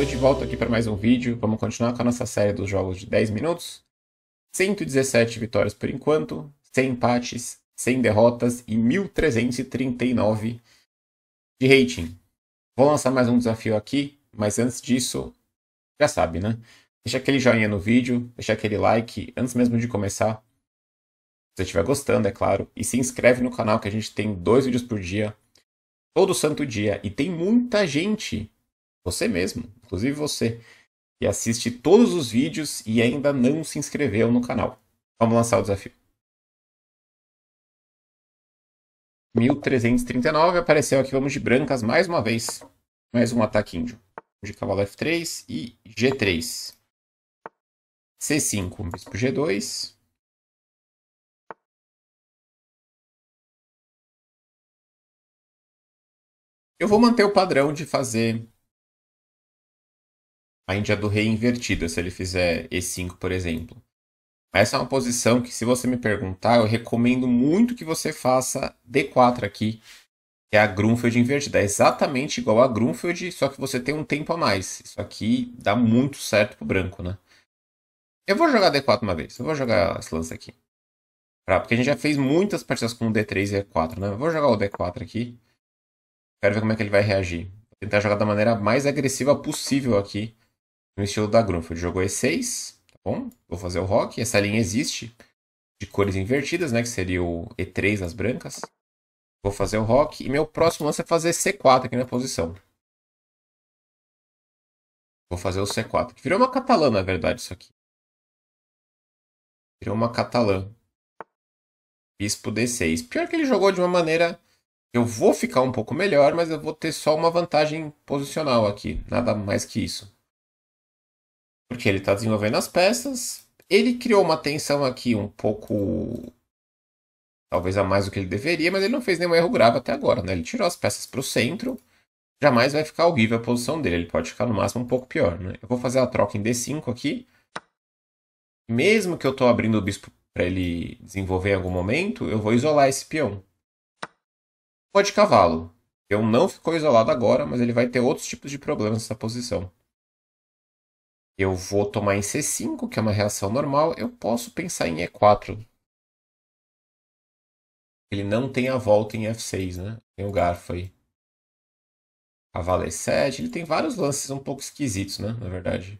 Eu de volta aqui para mais um vídeo. Vamos continuar com a nossa série dos jogos de 10 minutos. 117 vitórias por enquanto, 100 empates, 100 derrotas e 1.339 de rating. Vou lançar mais um desafio aqui, mas antes disso, já sabe, né? Deixa aquele joinha no vídeo, deixa aquele like antes mesmo de começar. Se você estiver gostando, é claro. E se inscreve no canal que a gente tem dois vídeos por dia, todo santo dia. E tem muita gente você mesmo, inclusive você, que assiste todos os vídeos e ainda não se inscreveu no canal. Vamos lançar o desafio. 1339 apareceu aqui, vamos de brancas mais uma vez. Mais um ataque índio. De cavalo F3 e G3. C5, bispo G2. Eu vou manter o padrão de fazer a índia é do rei invertida, se ele fizer E5, por exemplo. Essa é uma posição que, se você me perguntar, eu recomendo muito que você faça D4 aqui, que é a Grunfeld invertida. É exatamente igual a Grunfeld, só que você tem um tempo a mais. Isso aqui dá muito certo pro branco, né? Eu vou jogar D4 uma vez. Eu vou jogar esse lance aqui. Pra, porque a gente já fez muitas partidas com D3 e E4, né? Eu vou jogar o D4 aqui. Quero ver como é que ele vai reagir. Vou tentar jogar da maneira mais agressiva possível aqui no estilo da Grunfeld. Jogou E6, tá bom? Vou fazer o rock. Essa linha existe de cores invertidas, né? Que seria o E3 as brancas. Vou fazer o rock. E meu próximo lance é fazer C4 aqui na posição. Vou fazer o C4. Virou uma catalã, na verdade, isso aqui. Virou uma catalã. Bispo D6. Pior que ele jogou de uma maneira... Eu vou ficar um pouco melhor, mas eu vou ter só uma vantagem posicional aqui. Nada mais que isso porque ele está desenvolvendo as peças. Ele criou uma tensão aqui um pouco. talvez a mais do que ele deveria, mas ele não fez nenhum erro grave até agora, né? Ele tirou as peças para o centro. Jamais vai ficar horrível a posição dele, ele pode ficar no máximo um pouco pior, né? Eu vou fazer a troca em D5 aqui. Mesmo que eu estou abrindo o bispo para ele desenvolver em algum momento, eu vou isolar esse peão. Pode cavalo. O peão não ficou isolado agora, mas ele vai ter outros tipos de problemas nessa posição eu vou tomar em C5, que é uma reação normal, eu posso pensar em E4. Ele não tem a volta em F6, né? Tem o garfo aí. Cavalo E7, ele tem vários lances um pouco esquisitos, né? Na verdade.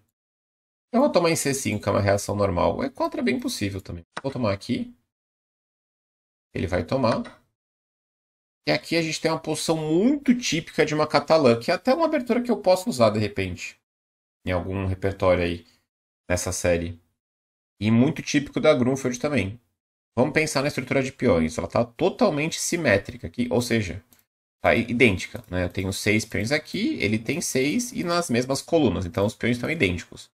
Eu vou tomar em C5, que é uma reação normal. O E4 é bem possível também. Vou tomar aqui. Ele vai tomar. E aqui a gente tem uma posição muito típica de uma catalã, que é até uma abertura que eu posso usar de repente em algum repertório aí nessa série. E muito típico da Grunfeld também. Vamos pensar na estrutura de peões. Ela está totalmente simétrica aqui, ou seja, está idêntica. Né? Eu tenho seis peões aqui, ele tem seis e nas mesmas colunas. Então os peões estão idênticos.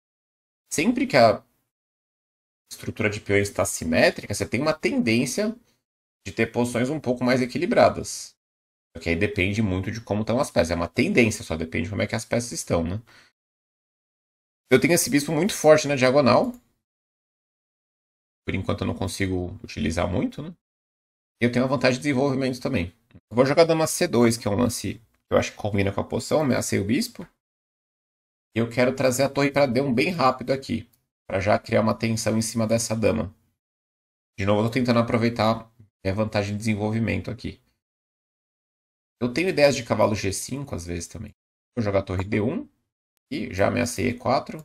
Sempre que a estrutura de peões está simétrica, você tem uma tendência de ter posições um pouco mais equilibradas. Porque aí depende muito de como estão as peças. É uma tendência, só depende de como é que as peças estão, né? Eu tenho esse bispo muito forte na diagonal. Por enquanto eu não consigo utilizar muito, né? Eu tenho a vantagem de desenvolvimento também. Eu vou jogar dama C2, que é um lance que eu acho que combina com a posição. Ameacei o bispo. E eu quero trazer a torre para D1 bem rápido aqui. Para já criar uma tensão em cima dessa dama. De novo, eu estou tentando aproveitar a vantagem de desenvolvimento aqui. Eu tenho ideias de cavalo G5 às vezes também. Vou jogar a torre D1. E já ameacei E4.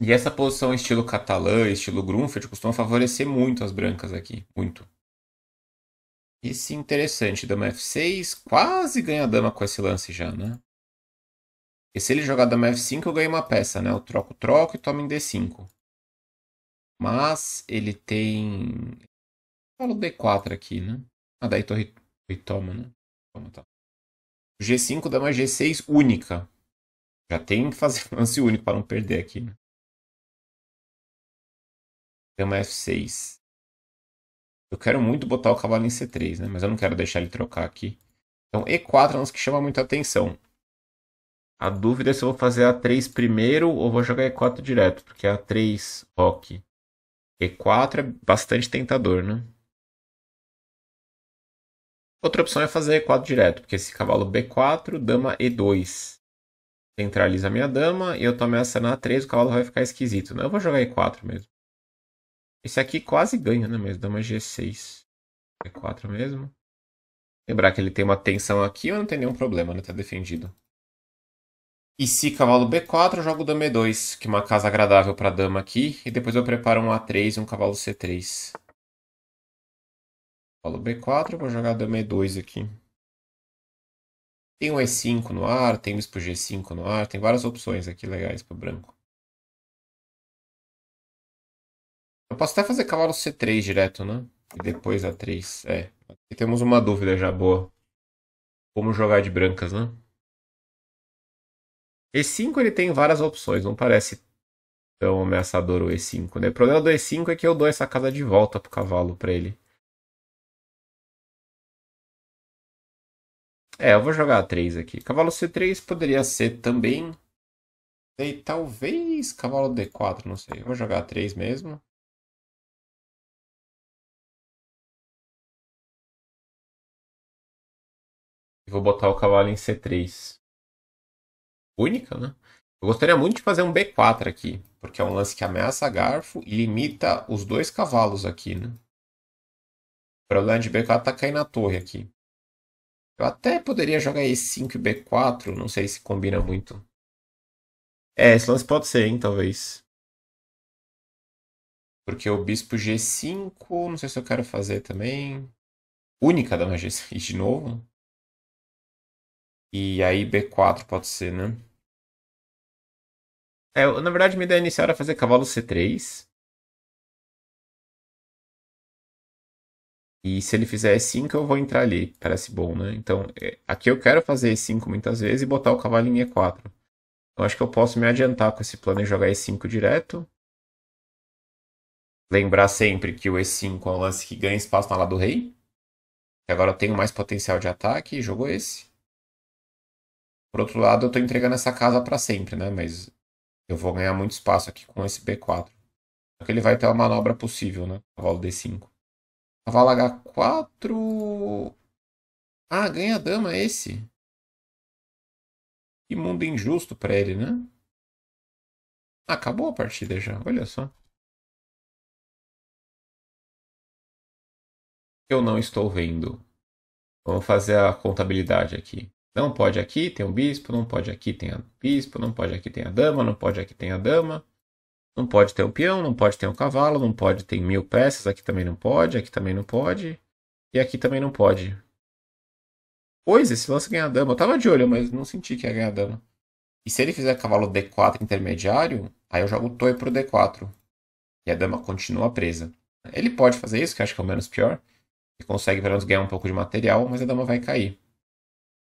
E essa posição estilo catalã, estilo Grunfeld, costuma favorecer muito as brancas aqui. Muito. Isso é interessante. Dama F6. Quase ganha a dama com esse lance já, né? E se ele jogar dama F5, eu ganho uma peça, né? Eu troco, troco e tomo em D5. Mas ele tem... Falo D4 aqui, né? Ah, daí torre e toma, né? Toma, tá. G5 dá uma G6 única. Já tem que fazer lance único para não perder aqui. Né? Dama F6. Eu quero muito botar o cavalo em C3, né? Mas eu não quero deixar ele trocar aqui. Então E4 é um que chama muita atenção. A dúvida é se eu vou fazer A3 primeiro ou vou jogar E4 direto, porque A3 rock. E4 é bastante tentador, né? Outra opção é fazer E4 direto, porque esse cavalo B4, dama E2. Centraliza minha dama e eu estou essa na A3, o cavalo vai ficar esquisito. Não, né? eu vou jogar E4 mesmo. Esse aqui quase ganha, né mesmo? Dama G6. E4 mesmo. Lembrar que ele tem uma tensão aqui, mas não tem nenhum problema, né? Está defendido. E se cavalo B4, eu jogo dama E2, que é uma casa agradável para dama aqui. E depois eu preparo um A3 e um cavalo C3. Cavalo B4, vou jogar dama E2 aqui. Tem um E5 no ar, tem um bispo G5 no ar, tem várias opções aqui legais para branco. Eu posso até fazer cavalo C3 direto, né? E depois A3, é. Aqui temos uma dúvida já boa. Como jogar de brancas, né? E5 ele tem várias opções, não parece tão ameaçador o E5, né? O problema do E5 é que eu dou essa casa de volta pro cavalo para ele. É, eu vou jogar a 3 aqui. Cavalo C3 poderia ser também. E talvez cavalo D4, não sei. Eu vou jogar a 3 mesmo. E Vou botar o cavalo em C3. Única, né? Eu gostaria muito de fazer um B4 aqui, porque é um lance que ameaça garfo e limita os dois cavalos aqui, né? O problema de B4 tá caindo na torre aqui. Eu até poderia jogar E5 e B4, não sei se combina muito. É, esse lance pode ser, hein, talvez. Porque o bispo G5, não sei se eu quero fazer também. Única da G6 de novo. E aí B4 pode ser, né? É, na verdade, minha ideia inicial era fazer cavalo C3. E se ele fizer E5, eu vou entrar ali. Parece bom, né? Então, é, aqui eu quero fazer E5 muitas vezes e botar o cavalo em E4. Eu acho que eu posso me adiantar com esse plano e jogar E5 direto. Lembrar sempre que o E5 é um lance que ganha espaço na ala do rei. Que agora eu tenho mais potencial de ataque. Jogou esse. Por outro lado, eu estou entregando essa casa para sempre, né? Mas eu vou ganhar muito espaço aqui com esse B4. Só que ele vai ter uma manobra possível, né? Cavalo D5. Cavalo H4. Ah, ganha a dama esse. Que mundo injusto para ele, né? Acabou a partida já, olha só. Eu não estou vendo. Vamos fazer a contabilidade aqui. Não pode aqui, tem o um bispo, não pode aqui, tem o bispo, não pode aqui, tem a dama, não pode aqui, tem a dama. Não pode ter um peão, não pode ter um cavalo, não pode ter mil peças, aqui também não pode, aqui também não pode, e aqui também não pode. Pois, esse lance é ganha dama. Eu tava de olho, mas não senti que ia ganhar dama. E se ele fizer cavalo D4 intermediário, aí eu jogo o toy pro D4. E a dama continua presa. Ele pode fazer isso, que acho que é o menos pior. Ele consegue pelo menos ganhar um pouco de material, mas a dama vai cair.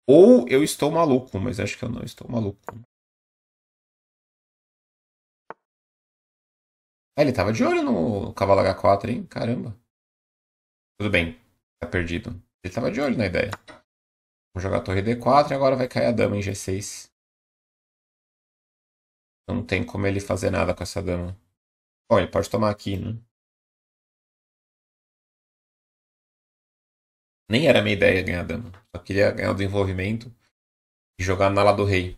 Ou eu estou maluco, mas acho que eu não estou maluco. É, ele tava de olho no cavalo H4, hein? Caramba. Tudo bem. Tá perdido. Ele tava de olho na ideia. Vamos jogar a torre D4 e agora vai cair a dama em G6. Não tem como ele fazer nada com essa dama. Bom, ele pode tomar aqui, né? Nem era minha ideia ganhar a dama. Só queria ganhar o desenvolvimento e jogar na ala do rei.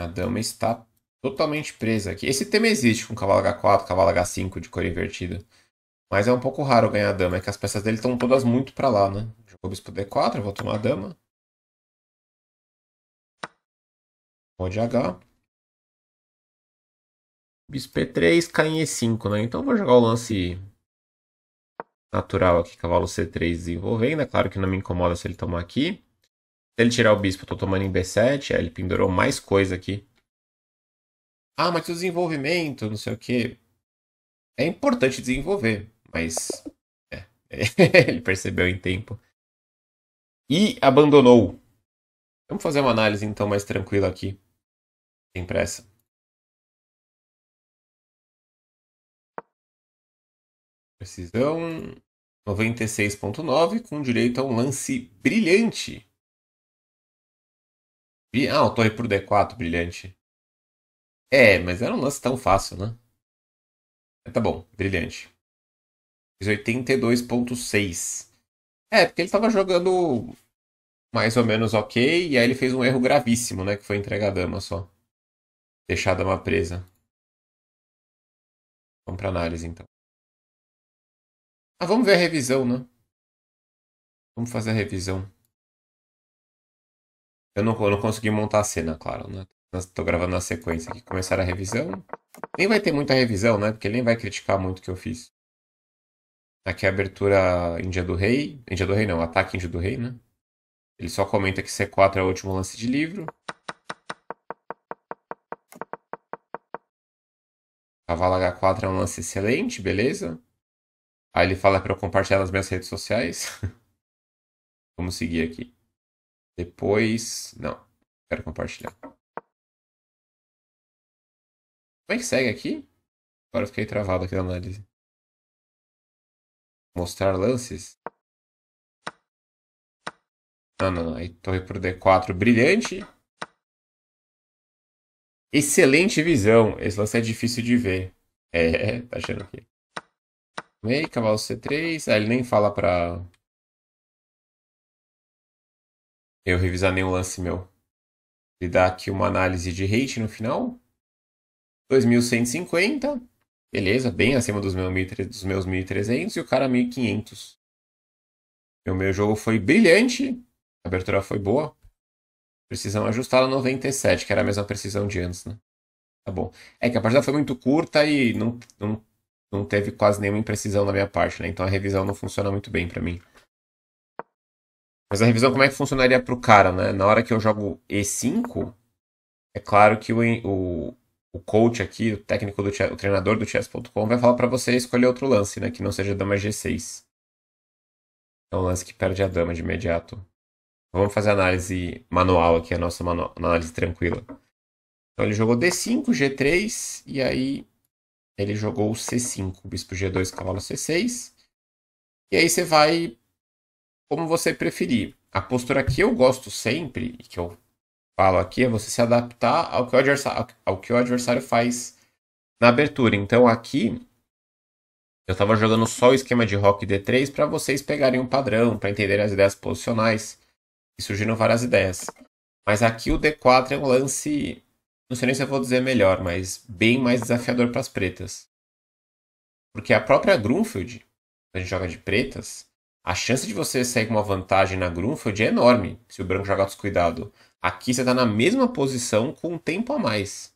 A dama está totalmente presa aqui. Esse tema existe com cavalo H4, cavalo H5 de cor invertida. Mas é um pouco raro ganhar a dama, é que as peças dele estão todas muito para lá, né? Jogou bispo D4, vou tomar a dama. Pode H. Bispo E3, Caim E5, né? Então vou jogar o lance natural aqui, cavalo C3 desenvolvendo. É claro que não me incomoda se ele tomar aqui. Se ele tirar o bispo, eu tô tomando em B7. Aí ele pendurou mais coisa aqui ah, mas o desenvolvimento, não sei o quê. É importante desenvolver, mas. É, ele percebeu em tempo. E abandonou. Vamos fazer uma análise então mais tranquila aqui. Sem pressa. Precisão 96.9 com direito a um lance brilhante. Ah, torre por D4, brilhante. É, mas era um lance tão fácil, né? Tá bom, brilhante. Fiz 82.6. É, porque ele tava jogando mais ou menos ok, e aí ele fez um erro gravíssimo, né? Que foi entregar a dama só. Deixar a dama presa. Vamos pra análise, então. Ah, vamos ver a revisão, né? Vamos fazer a revisão. Eu não, eu não consegui montar a cena, claro, né? Estou gravando na sequência aqui. Começar a revisão. Nem vai ter muita revisão, né? Porque ele nem vai criticar muito o que eu fiz. Aqui é a abertura Índia do Rei. Índia do Rei não, ataque Índia do Rei, né? Ele só comenta que C4 é o último lance de livro. Cavalo H4 é um lance excelente, beleza? Aí ele fala para eu compartilhar nas minhas redes sociais. Vamos seguir aqui. Depois. Não, quero compartilhar. Como é que segue aqui? Agora eu fiquei travado aqui na análise. Mostrar lances? Não, ah, não, não. Aí torre por D4, brilhante. Excelente visão. Esse lance é difícil de ver. É, tá achando aqui. Meio, cavalo C3. Ah, ele nem fala pra. Eu revisar nenhum lance meu. Ele dá aqui uma análise de rate no final. 2150, beleza, bem acima dos, meu, dos meus 1300 e o cara 1500. O meu jogo foi brilhante, a abertura foi boa. Precisão ajustada 97, que era a mesma precisão de antes, né? Tá bom. É que a partida foi muito curta e não, não, não teve quase nenhuma imprecisão na minha parte, né? Então a revisão não funciona muito bem para mim. Mas a revisão como é que funcionaria pro cara, né? Na hora que eu jogo E5, é claro que o, o, o coach aqui, o técnico do o treinador do chess.com vai falar para você escolher outro lance, né, que não seja dama g6. É um lance que perde a dama de imediato. Vamos fazer a análise manual aqui, a nossa análise tranquila. Então ele jogou d5, g3 e aí ele jogou c5, bispo g2, cavalo c6. E aí você vai como você preferir. A postura que eu gosto sempre e que eu falo aqui é você se adaptar ao que o adversário, ao que o adversário faz na abertura. Então aqui eu estava jogando só o esquema de rock D3 para vocês pegarem um padrão, para entender as ideias posicionais. E surgiram várias ideias. Mas aqui o D4 é um lance, não sei nem se eu vou dizer melhor, mas bem mais desafiador para as pretas. Porque a própria Grunfield, a gente joga de pretas, a chance de você sair com uma vantagem na Grunfield é enorme se o branco jogar descuidado. Aqui você está na mesma posição com um tempo a mais.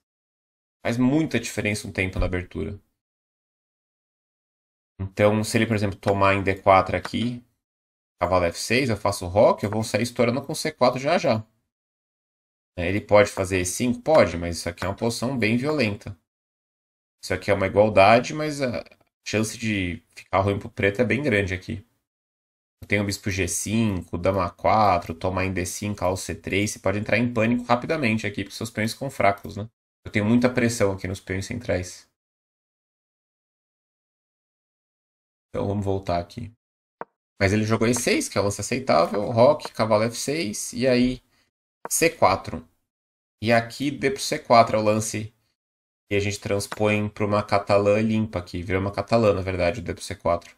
Faz muita diferença um tempo na abertura. Então, se ele, por exemplo, tomar em D4 aqui, cavalo F6, eu faço rock, eu vou sair estourando com C4 já já. É, ele pode fazer E5? Pode, mas isso aqui é uma posição bem violenta. Isso aqui é uma igualdade, mas a chance de ficar ruim para o preto é bem grande aqui tem o bispo G5, dama 4, toma em D5, ao C3, você pode entrar em pânico rapidamente aqui, porque seus peões ficam fracos, né? Eu tenho muita pressão aqui nos peões centrais. Então vamos voltar aqui. Mas ele jogou E6, que é o lance aceitável, rock, cavalo F6, e aí C4. E aqui D pro C4 é o lance que a gente transpõe para uma catalã limpa aqui, virou uma catalã, na verdade, o D pro C4.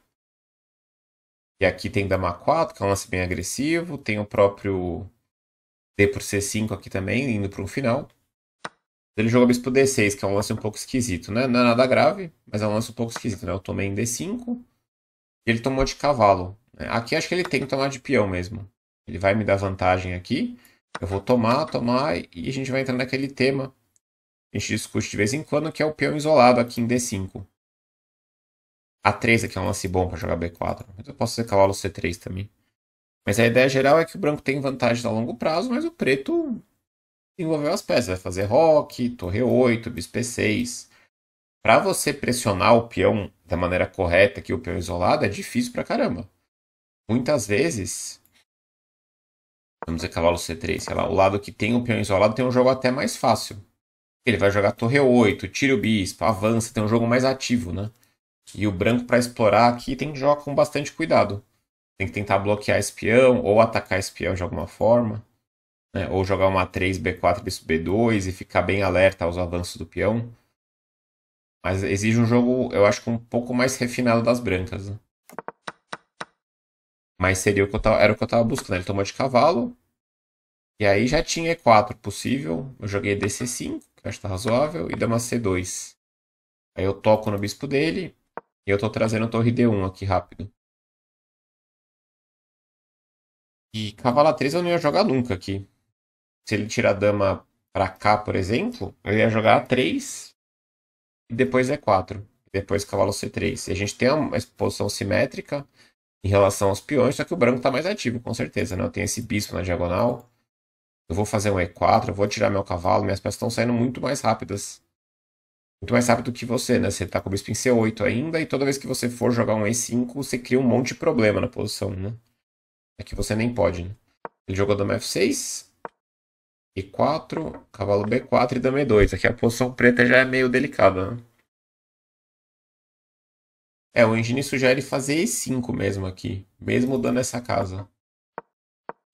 E aqui tem Dama 4, que é um lance bem agressivo. Tem o próprio D por C5 aqui também, indo para um final. Ele joga bispo D6, que é um lance um pouco esquisito, né? Não é nada grave, mas é um lance um pouco esquisito, né? Eu tomei em D5 e ele tomou de cavalo. Né? Aqui acho que ele tem que tomar de peão mesmo. Ele vai me dar vantagem aqui. Eu vou tomar, tomar e a gente vai entrar naquele tema. A gente discute de vez em quando, que é o peão isolado aqui em D5. A3 aqui é um lance bom para jogar B4. Mas eu posso ser cavalo C3 também. Mas a ideia geral é que o branco tem vantagens a longo prazo, mas o preto desenvolveu as peças. Vai fazer rock, torre 8, bispo 6 Para você pressionar o peão da maneira correta, que o peão isolado, é difícil pra caramba. Muitas vezes, vamos dizer cavalo C3, sei lá, o lado que tem o peão isolado tem um jogo até mais fácil. Ele vai jogar torre 8, tira o bispo, avança, tem um jogo mais ativo, né? E o branco, para explorar aqui, tem que jogar com bastante cuidado. Tem que tentar bloquear espião, ou atacar espião de alguma forma. Né? Ou jogar uma 3, B4, bispo B2 e ficar bem alerta aos avanços do peão. Mas exige um jogo, eu acho que um pouco mais refinado das brancas. Né? Mas seria o que eu tava, era o que eu tava buscando. Né? Ele tomou de cavalo. E aí já tinha E4 possível. Eu joguei DC5, que eu acho que tá razoável, e dama C2. Aí eu toco no bispo dele e Eu tô trazendo a torre D1 aqui rápido. E cavalo 3 eu não ia jogar nunca aqui. Se ele tirar a dama pra cá, por exemplo, eu ia jogar A3 e depois E4. É depois cavalo C3. E a gente tem uma posição simétrica em relação aos peões, só que o branco tá mais ativo, com certeza. Né? Eu tenho esse bispo na diagonal. Eu vou fazer um E4, eu vou tirar meu cavalo. Minhas peças estão saindo muito mais rápidas muito mais rápido que você, né? Você tá com o bispo em C8 ainda, e toda vez que você for jogar um E5, você cria um monte de problema na posição, né? É que você nem pode, né? Ele jogou dama F6, E4, cavalo B4 e dama E2. Aqui a posição preta já é meio delicada, né? É, o engine sugere fazer E5 mesmo aqui, mesmo dando essa casa.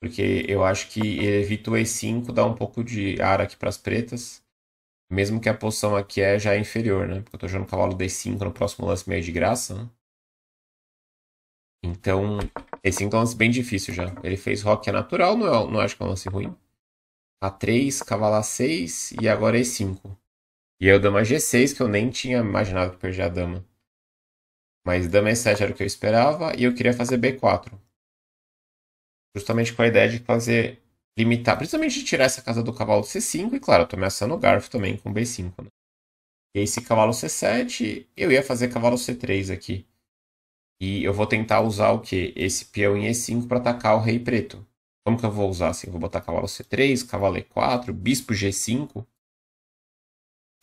Porque eu acho que ele evita o E5, dá um pouco de ar aqui para as pretas. Mesmo que a poção aqui é, já é inferior, né? Porque eu tô jogando cavalo D5 no próximo lance meio de graça, né? Então, esse é um lance bem difícil já. Ele fez rock é natural, não, é, não acho que é um lance ruim. A3, cavalo A6 e agora E5. E aí o dama G6, que eu nem tinha imaginado que perdia a dama. Mas dama E7 era o que eu esperava e eu queria fazer B4. Justamente com a ideia de fazer limitar, principalmente de tirar essa casa do cavalo C5, e claro, eu tô ameaçando o Garfo também com B5, né? E esse cavalo C7, eu ia fazer cavalo C3 aqui. E eu vou tentar usar o quê? Esse peão em E5 para atacar o rei preto. Como que eu vou usar assim? vou botar cavalo C3, cavalo E4, bispo G5.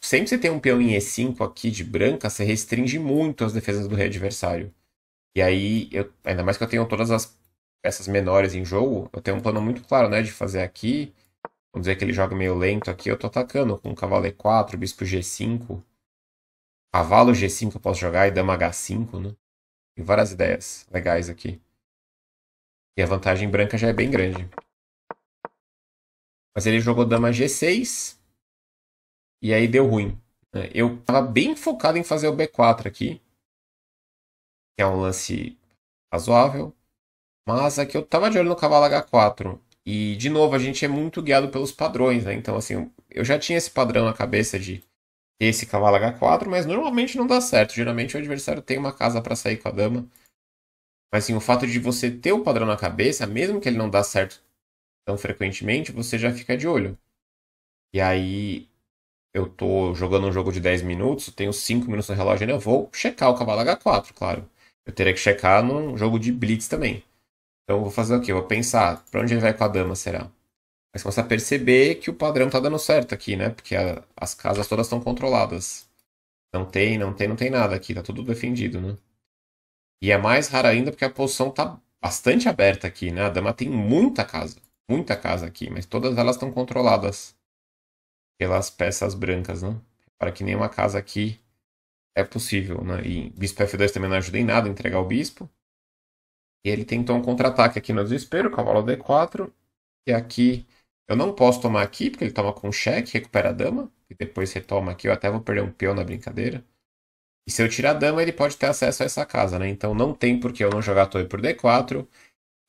Sempre que você tem um peão em E5 aqui de branca, você restringe muito as defesas do rei adversário. E aí, eu, ainda mais que eu tenho todas as essas menores em jogo, eu tenho um plano muito claro, né? De fazer aqui. Vamos dizer que ele joga meio lento aqui, eu tô atacando com cavalo e4, bispo g5. Cavalo g5 eu posso jogar e dama h5, né? Tem várias ideias legais aqui. E a vantagem branca já é bem grande. Mas ele jogou dama g6. E aí deu ruim. Né? Eu estava bem focado em fazer o b4 aqui. Que é um lance razoável. Mas aqui é eu tava de olho no cavalo H4. E, de novo, a gente é muito guiado pelos padrões, né? Então, assim, eu já tinha esse padrão na cabeça de esse cavalo H4, mas normalmente não dá certo. Geralmente o adversário tem uma casa para sair com a dama. Mas, assim, o fato de você ter o padrão na cabeça, mesmo que ele não dá certo tão frequentemente, você já fica de olho. E aí, eu tô jogando um jogo de 10 minutos, tenho 5 minutos no relógio né? eu vou checar o cavalo H4, claro. Eu teria que checar num jogo de blitz também. Então eu vou fazer o quê? Eu vou pensar, para onde ele vai com a dama, será? mas você começa a perceber que o padrão tá dando certo aqui, né? Porque a, as casas todas estão controladas. Não tem, não tem, não tem nada aqui, tá tudo defendido, né? E é mais raro ainda porque a posição tá bastante aberta aqui, né? A dama tem muita casa, muita casa aqui, mas todas elas estão controladas pelas peças brancas, né? Para que nenhuma casa aqui é possível, né? E bispo F2 também não ajuda em nada a entregar o bispo. E ele tentou um contra-ataque aqui no desespero, cavalo D4. E aqui eu não posso tomar aqui, porque ele toma com cheque, recupera a dama. E depois retoma aqui, eu até vou perder um peão na brincadeira. E se eu tirar a dama, ele pode ter acesso a essa casa, né? Então não tem por que eu não jogar a torre por D4.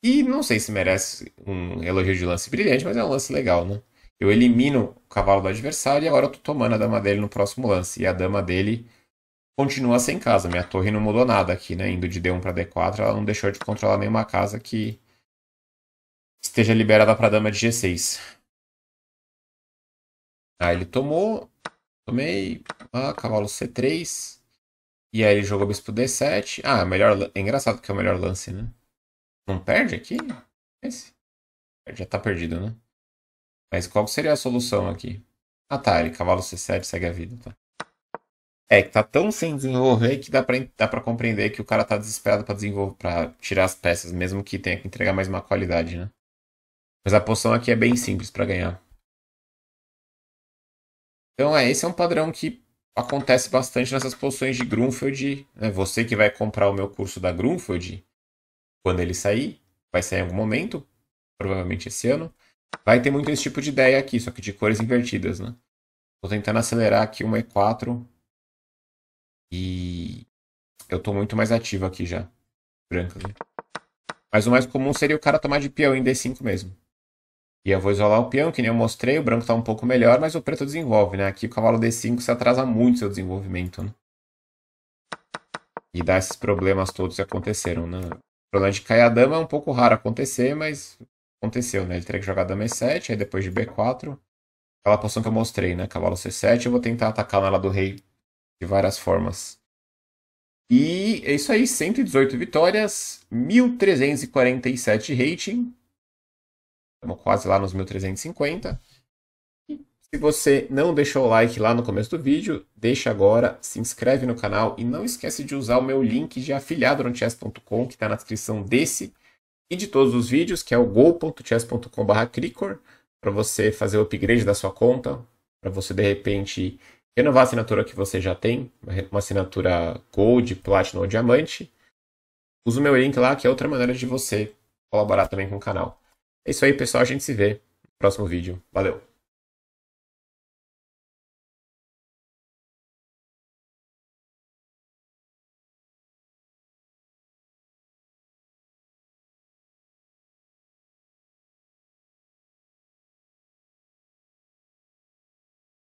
E não sei se merece um elogio de lance brilhante, mas é um lance legal, né? Eu elimino o cavalo do adversário e agora eu tô tomando a dama dele no próximo lance. E a dama dele continua sem casa. Minha torre não mudou nada aqui, né? Indo de D1 para D4, ela não deixou de controlar nenhuma casa que esteja liberada pra dama de G6. Ah, ele tomou. Tomei. Ah, cavalo C3. E aí ele jogou bispo D7. Ah, é melhor. É engraçado que é o melhor lance, né? Não perde aqui? Esse? Já tá perdido, né? Mas qual seria a solução aqui? Ah tá, ele cavalo C7 segue a vida, tá? É, que tá tão sem desenvolver que dá pra, dá pra compreender que o cara tá desesperado pra desenvolver, pra tirar as peças, mesmo que tenha que entregar mais uma qualidade, né? Mas a poção aqui é bem simples para ganhar. Então, é, esse é um padrão que acontece bastante nessas poções de Grunfeld. Né? Você que vai comprar o meu curso da Grunfeld, quando ele sair, vai sair em algum momento, provavelmente esse ano, vai ter muito esse tipo de ideia aqui, só que de cores invertidas, né? Tô tentando acelerar aqui uma E4 e eu tô muito mais ativo aqui já. branco Né? Mas o mais comum seria o cara tomar de peão em D5 mesmo. E eu vou isolar o peão, que nem eu mostrei, o branco tá um pouco melhor, mas o preto desenvolve, né? Aqui o cavalo D5 se atrasa muito seu desenvolvimento, né? E dá esses problemas todos que aconteceram, né? O problema de cair a dama é um pouco raro acontecer, mas aconteceu, né? Ele teria que jogar dama E7, aí depois de B4. Aquela posição que eu mostrei, né? Cavalo C7, eu vou tentar atacar na ala do rei de várias formas. E é isso aí, 118 vitórias, 1347 rating. Estamos quase lá nos 1350. E se você não deixou o like lá no começo do vídeo, deixa agora, se inscreve no canal e não esquece de usar o meu link de afiliado no chess.com que está na descrição desse e de todos os vídeos, que é o go.chess.com.br cricor para você fazer o upgrade da sua conta, para você de repente renovar a assinatura que você já tem, uma assinatura Gold, Platinum ou Diamante. Usa o meu link lá, que é outra maneira de você colaborar também com o canal. É isso aí, pessoal. A gente se vê no próximo vídeo. Valeu!